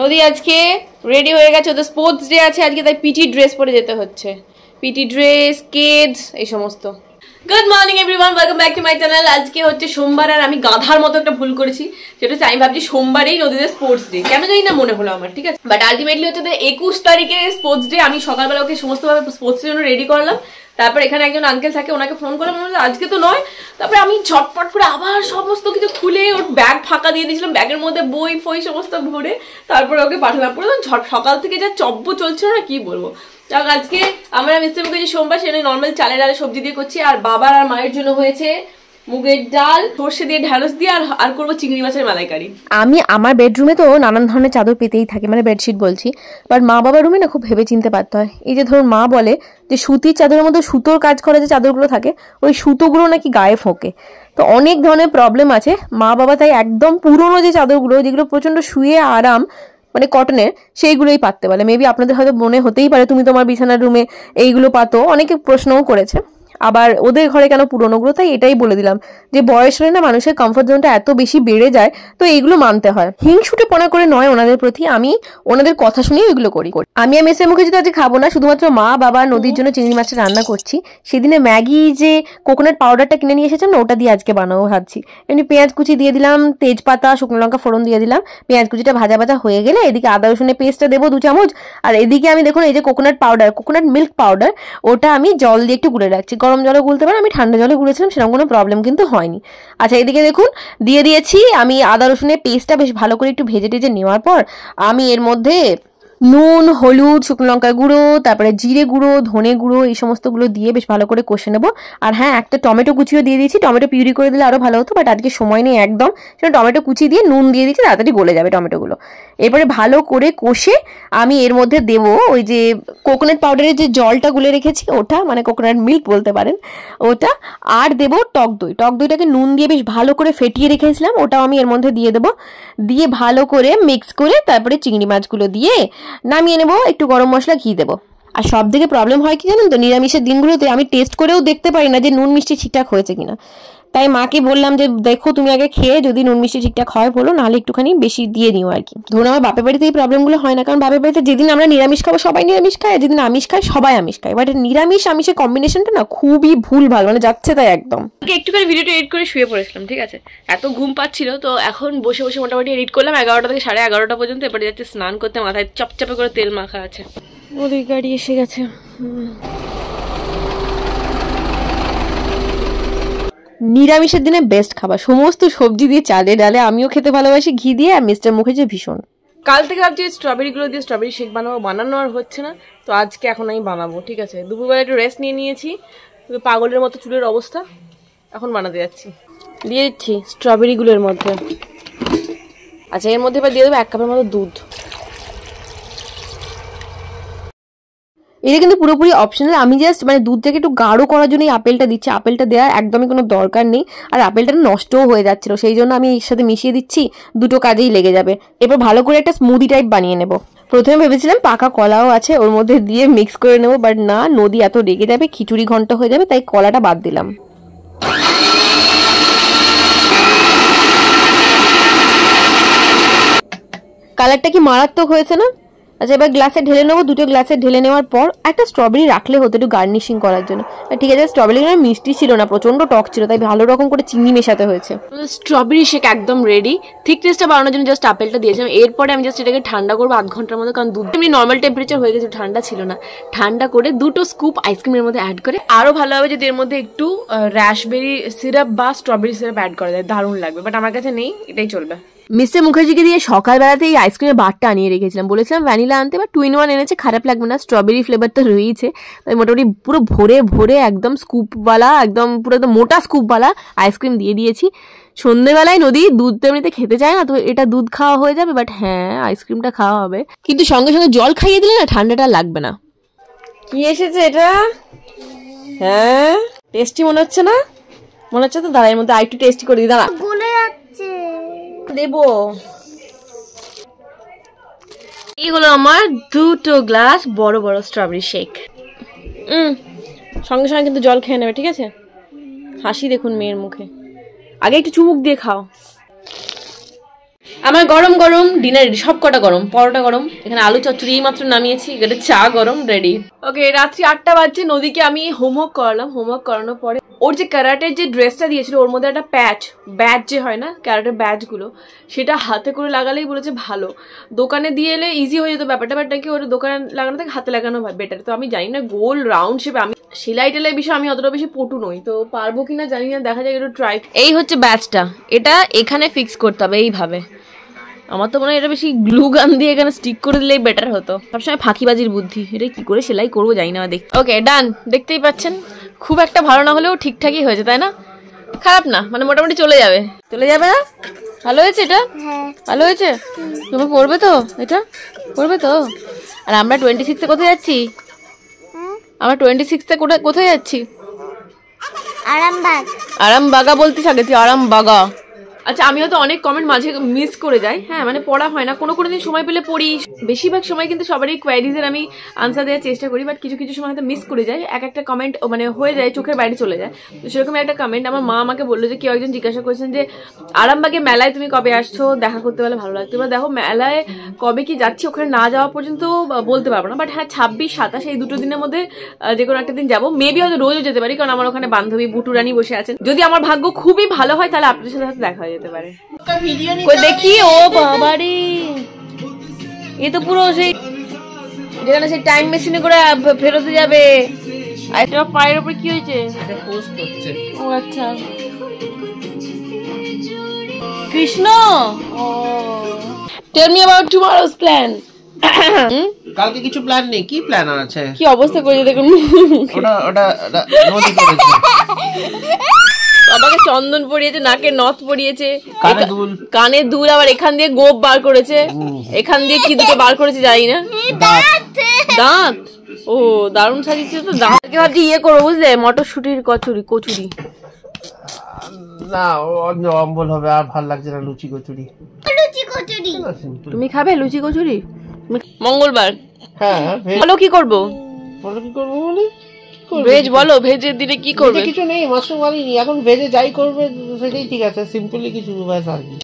নদী আজকে রেডি হয়ে গেছে ওদের স্পোর্টস ডে আছে আজকে তাই পিটি ড্রেস পরে যেতে হচ্ছে পিটি ড্রেস কেডস এই সমস্ত good morning everyone welcome back to my channel আজকে হচ্ছে সোমবার আর আমি গাধার মতো একটা ভুল করেছি যেটা হচ্ছে আমি ভাবছি সোমবারেই নদীদের স্পোর্টস ডে কেন জানি না মনে হলো আমার ঠিক আছে বাট আলটিমেটলি হচ্ছে একুশ তারিখে স্পোর্টস ডে আমি সকালবেলা ওকে সমস্তভাবে স্পোর্টসের জন্য রেডি করলাম তারপর এখানে একজন আঙ্কেল থাকে ওনাকে ফোন করলাম আজকে তো নয় তারপরে আমি ঝটপট করে আবার সমস্ত কিছু খুলে ওর ব্যাগ ফাঁকা দিয়ে দিয়েছিলাম ব্যাগের মধ্যে বই ফই সমস্ত ভরে তারপরে ওকে পাঠালাম পুরো ঝট সকাল থেকে যা চব্য চলছিল না কি বলবো তার আজকে আমরা মিস্টার যে সোমবার সেটা নর্মাল চালের আলে সবজি দিয়ে করছি আর বাবার আর মায়ের জন্য হয়েছে মুগের ডাল সর্ষে দিয়ে ঢ্যাঁড়স দিয়ে আর আর করবো চিংড়ি মাছের মালাইকারি আমি আমার বেডরুমে তো নানান ধরনের চাদর পেতেই থাকে মানে বেডশিট বলছি বাট মা বাবার রুমে না খুব ভেবে চিনতে পারতে হয় এই যে ধরুন মা বলে যে সুতির চাদরের মধ্যে সুতোর কাজ করে যে চাদরগুলো থাকে ওই সুতোগুলো নাকি গায়ে ফোঁকে তো অনেক ধরনের প্রবলেম আছে মা বাবা তাই একদম পুরনো যে চাদরগুলো যেগুলো প্রচণ্ড শুয়ে আরাম মানে কটনের সেইগুলোই পাততে বলে মেবি আপনাদের হয়তো মনে হতেই পারে তুমি তোমার বিছানার রুমে এইগুলো পাতো অনেকে প্রশ্নও করেছে আবার ওদের ঘরে কেন পুরনোগুলো তাই এটাই বলে দিলাম যে বয়স হলে না মানুষের কমফোর্ট জোনটা এত বেশি বেড়ে যায় তো এইগুলো মানতে হয় হিংসুটে পনা করে নয় ওনাদের প্রতি আমি ওনাদের কথা শুনেই এগুলো করি করি আমি আমি মেসের মুখে যদি আজকে খাবো না শুধুমাত্র মা বাবা নদীর জন্য চিংড়ি মাছটা রান্না করছি সেদিনে ম্যাগি যে কোকোনাট পাউডারটা কিনে নিয়ে এসেছিলাম ওটা দিয়ে আজকে বানাবো ভাবছি এমনি পেঁয়াজ কুচি দিয়ে দিলাম তেজপাতা শুকনো লঙ্কা ফোড়ন দিয়ে দিলাম পেঁয়াজ কুচিটা ভাজা ভাজা হয়ে গেলে এদিকে আদা রসুনের পেস্টটা দেবো দু চামচ আর এদিকে আমি দেখুন এই যে coconut powder coconut milk powder ওটা আমি জল দিয়ে একটু গুলে রাখছি গরম গরম জলে গুলতে পারেন আমি ঠান্ডা জলে গুলেছিলাম সেরকম কোনো প্রবলেম কিন্তু হয়নি আচ্ছা এদিকে দেখুন দিয়ে দিয়েছি আমি আদা রসুনের পেস্টটা বেশ ভালো করে একটু ভেজে টেজে নেওয়ার পর আমি এর মধ্যে নুন হলুদ শুকনো লঙ্কার গুঁড়ো তারপরে জিরে গুঁড়ো ধনে গুঁড়ো এই সমস্তগুলো দিয়ে বেশ ভালো করে কষে নেবো আর হ্যাঁ একটা টমেটো কুচিও দিয়ে দিয়েছি টমেটো পিউরি করে দিলে আরও ভালো হতো বাট আজকে সময় নেই একদম সেটা টমেটো কুচি দিয়ে নুন দিয়ে দিচ্ছি তাড়াতাড়ি গলে যাবে টমেটোগুলো এরপরে ভালো করে কষে আমি এর মধ্যে দেব ওই যে কোকোনাট পাউডারের যে জলটা গুলে রেখেছি ওটা মানে কোকোনাট মিল্ক বলতে পারেন ওটা আর দেব টক দই টক দইটাকে নুন দিয়ে বেশ ভালো করে ফেটিয়ে রেখেছিলাম ওটাও আমি এর মধ্যে দিয়ে দেবো দিয়ে ভালো করে মিক্স করে তারপরে চিংড়ি মাছগুলো দিয়ে নামিয়ে নেবো একটু গরম মশলা ঘি দেবো আর সব থেকে প্রবলেম হয় কি জানেন তো নিরামিষের দিনগুলোতে আমি টেস্ট করেও দেখতে পারি না যে নুন মিষ্টি ঠিকঠাক হয়েছে কিনা তাই মাকে বললাম যে দেখো তুমি আগে খেয়ে যদি নুন মিষ্টি ঠিকঠাক হয় বলো নাহলে একটুখানি বেশি দিয়ে দিও আর কি ধরুন আমার বাপের বাড়িতে এই প্রবলেমগুলো হয় না কারণ বাপের বাড়িতে যেদিন আমরা নিরামিষ খাবো সবাই নিরামিষ খায় যেদিন আমিষ খায় সবাই আমিষ খায় বাট নিরামিষ আমিষের কম্বিনেশনটা না খুবই ভুল ভাল মানে যাচ্ছে তাই একদম একটুখানি ভিডিওটা এডিট করে শুয়ে পড়েছিলাম ঠিক আছে এত ঘুম পাচ্ছিল তো এখন বসে বসে মোটামুটি এডিট করলাম এগারোটা থেকে সাড়ে এগারোটা পর্যন্ত এবারে যাচ্ছে স্নান করতে মাথায় চপচপে করে তেল মাখা আছে ওদের গাড়ি এসে গেছে নিরামিষের দিনে বেস্ট খাবার সমস্ত সবজি দিয়ে চালে ডালে আমিও খেতে ভালোবাসি ঘি দিয়ে আর মিস্টার মুখার্জি ভীষণ কাল থেকে ভাবছি স্ট্রবেরিগুলো দিয়ে স্ট্রবেরি শেক বানাবো বানানো আর হচ্ছে না তো আজকে এখন আমি বানাবো ঠিক আছে দুপুরবেলা একটু রেস্ট নিয়ে নিয়েছি পাগলের মতো চুলের অবস্থা এখন বানাতে যাচ্ছি দিয়ে দিচ্ছি স্ট্রবেরিগুলোর মধ্যে আচ্ছা এর মধ্যে এবার দিয়ে দেবো এক কাপের মতো দুধ এটা কিন্তু পুরোপুরি অপশনাল আমি জাস্ট মানে দুধটাকে একটু গাঢ় করার জন্য এই আপেলটা দিচ্ছি আপেলটা দেওয়ার একদমই কোনো দরকার নেই আর আপেলটা নষ্টও হয়ে যাচ্ছিলো সেই জন্য আমি এর সাথে মিশিয়ে দিচ্ছি দুটো কাজেই লেগে যাবে এবার ভালো করে একটা স্মুদি টাইপ বানিয়ে নেব প্রথমে ভেবেছিলাম পাকা কলাও আছে ওর মধ্যে দিয়ে মিক্স করে নেবো বাট না নদী এত রেগে যাবে খিচুড়ি ঘন্টা হয়ে যাবে তাই কলাটা বাদ দিলাম কালারটা কি মারাত্মক হয়েছে না আচ্ছা এবার গ্লাসে ঢেলে নেবো দুটো গ্লাসে ঢেলে নেওয়ার পর একটা স্ট্রবেরি রাখলে হতো একটু গার্নিশিং করার জন্য ঠিক আছে স্ট্রবেরি মিষ্টি ছিল না প্রচণ্ড টক ছিল তাই ভালো রকম করে চিনি মেশাতে হয়েছে স্ট্রবেরি শেক একদম রেডি থিকনেসটা বাড়ানোর জন্য জাস্ট আপেলটা দিয়েছিলাম এরপরে আমি জাস্ট এটাকে ঠান্ডা করবো আধ ঘন্টার মধ্যে কারণ দুধ এমনি নর্মাল টেম্পারেচার হয়ে গেছে ঠান্ডা ছিল না ঠান্ডা করে দুটো স্কুপ আইসক্রিমের মধ্যে অ্যাড করে আরও ভালো হবে যদি এর মধ্যে একটু র্যাশবেরি সিরাপ বা স্ট্রবেরি সিরাপ অ্যাড করা যায় দারুণ লাগবে বাট আমার কাছে নেই এটাই চলবে মিস্টার মুখার্জিকে দিয়ে সকালবেলাতে এই আইসক্রিমের বারটা আনিয়ে রেখেছিলাম বলেছিলাম ভ্যানিলা আনতে বা টুইন ওয়ান এনেছে খারাপ লাগবে না স্ট্রবেরি ফ্লেভার তো রয়েছে তাই মোটামুটি পুরো ভরে ভরে একদম স্কুপওয়ালা একদম পুরো একদম মোটা স্কুপওয়ালা আইসক্রিম দিয়ে দিয়েছি সন্ধেবেলায় নদী দুধ তো এমনিতে খেতে চায় না তো এটা দুধ খাওয়া হয়ে যাবে বাট হ্যাঁ আইসক্রিমটা খাওয়া হবে কিন্তু সঙ্গে সঙ্গে জল খাইয়ে দিলে না ঠান্ডাটা লাগবে না কি এসেছে এটা হ্যাঁ টেস্টি মনে হচ্ছে না মনে হচ্ছে তো দাঁড়ায় এর মধ্যে আরেকটু টেস্টি করে দিই দাঁড়া দেব এইগুলো আমার দুটো গ্লাস বড় বড় স্ট্রবেরি শেক হুম সঙ্গে সঙ্গে কিন্তু জল খেয়ে নেবে ঠিক আছে হাসি দেখুন মেয়ের মুখে আগে একটু চুমুক দিয়ে খাও আমার গরম গরম ডিনার রেডি সব কটা গরম পরোটা গরম এখানে আলু চচ্চড়ি মাত্র নামিয়েছি এটা চা গরম রেডি ওকে রাত্রি আটটা বাজছে নদীকে আমি হোমওয়ার্ক করালাম হোমওয়ার্ক করানোর পরে ওর যে ক্যারাটের যে ড্রেসটা দিয়েছিল ওর মধ্যে একটা প্যাচ ব্যাচ যে হয় না ক্যারাটের ব্যাচগুলো সেটা হাতে করে লাগালেই বলেছে ভালো দোকানে দিয়ে এলে ইজি হয়ে যেত ব্যাপারটা বাট নাকি ওর দোকানে লাগানো থেকে হাতে লাগানো বেটার তো আমি জানি না গোল রাউন্ড শেপে আমি সেলাই টেলাই বিষয়ে আমি অতটা বেশি পটু নই তো পারবো কিনা জানি না দেখা যায় একটু ট্রাই এই হচ্ছে ব্যাচটা এটা এখানে ফিক্স করতে হবে এইভাবে আমার তো মনে হয় এটা বেশি গ্লু গান দিয়ে এখানে স্টিক করে দিলেই বেটার হতো সবসময় ফাঁকিবাজির বুদ্ধি এটা কি করে সেলাই করবো জানি না দেখতে ওকে ডান দেখতেই পাচ্ছেন খুব একটা ভালো না হলেও ঠিকঠাকই হয়েছে তাই না খারাপ না মানে মোটামুটি চলে যাবে চলে যাবে না ভালো হয়েছে এটা হ্যাঁ। ভালো হয়েছে তুমি পড়বে তো এটা পড়বে তো আর আমরা টোয়েন্টি সিক্সে কোথায় যাচ্ছি আমরা টোয়েন্টি সিক্সে কোথায় যাচ্ছি আরামবাগ আরামবাগা বলতিস আগে তুই আরামবাগা আচ্ছা আমি হয়তো অনেক কমেন্ট মাঝে মিস করে যাই হ্যাঁ মানে পড়া হয় না কোনো কোনো দিন সময় পেলে পড়ি বেশিরভাগ সময় কিন্তু সবারই কোয়ারিজের আমি আনসার দেওয়ার চেষ্টা করি বাট কিছু কিছু সময় হয়তো মিস করে যাই এক একটা কমেন্ট মানে হয়ে যায় চোখের বাইরে চলে যায় তো সেরকম একটা কমেন্ট আমার মা আমাকে বললো যে কেউ একজন জিজ্ঞাসা করেছেন যে আরামবাগে মেলায় তুমি কবে আসছো দেখা করতে পারলে ভালো লাগতো এবার দেখো মেলায় কবে কি যাচ্ছি ওখানে না যাওয়া পর্যন্ত বলতে পারবো না বাট হ্যাঁ ছাব্বিশ সাতাশ এই দুটো দিনের মধ্যে যে কোনো একটা দিন যাবো মেবি হয়তো রোজও যেতে পারি কারণ আমার ওখানে বান্ধবী বুটুরানি বসে আছেন যদি আমার ভাগ্য খুবই ভালো হয় তাহলে আপনাদের সাথে দেখা হয় যেতে পারে দেখি ও বাবারে এ তো পুরো সেই যেখানে সেই টাইম মেশিনে করে ফেরতে যাবে আর এটা পায়ের উপর কি হয়েছে ও আচ্ছা কৃষ্ণ ও tell me about tomorrow's plan কালকে কিছু প্ল্যান নেই কি প্ল্যান আছে কি অবস্থা করেছে দেখুন ওটা ওটা নদী করেছে বাবাকে চন্দন পরিয়েছে নাকে নথ পরিয়েছে কানে দুল আবার এখান দিয়ে গোপ বার করেছে এখান দিয়ে কি দুটো বার করেছে জানি না দাঁত ও দারুণ সাজিয়েছে তো দাঁতকে ভাবছি ইয়ে করবো বুঝলে মটরশুটির কচুরি কচুরি কচুরি মঙ্গলবার হ্যাঁ, হ্যাঁ কি করবো কি করবো বলে করবে ভেজ বলো ভেজের দিনে কি করবে কিছু নেই মাশরুম আলিনি এখন ভেজে যাই করবে সেটাই ঠিক আছে সিম্পলি কিছু ব্যাস আর কি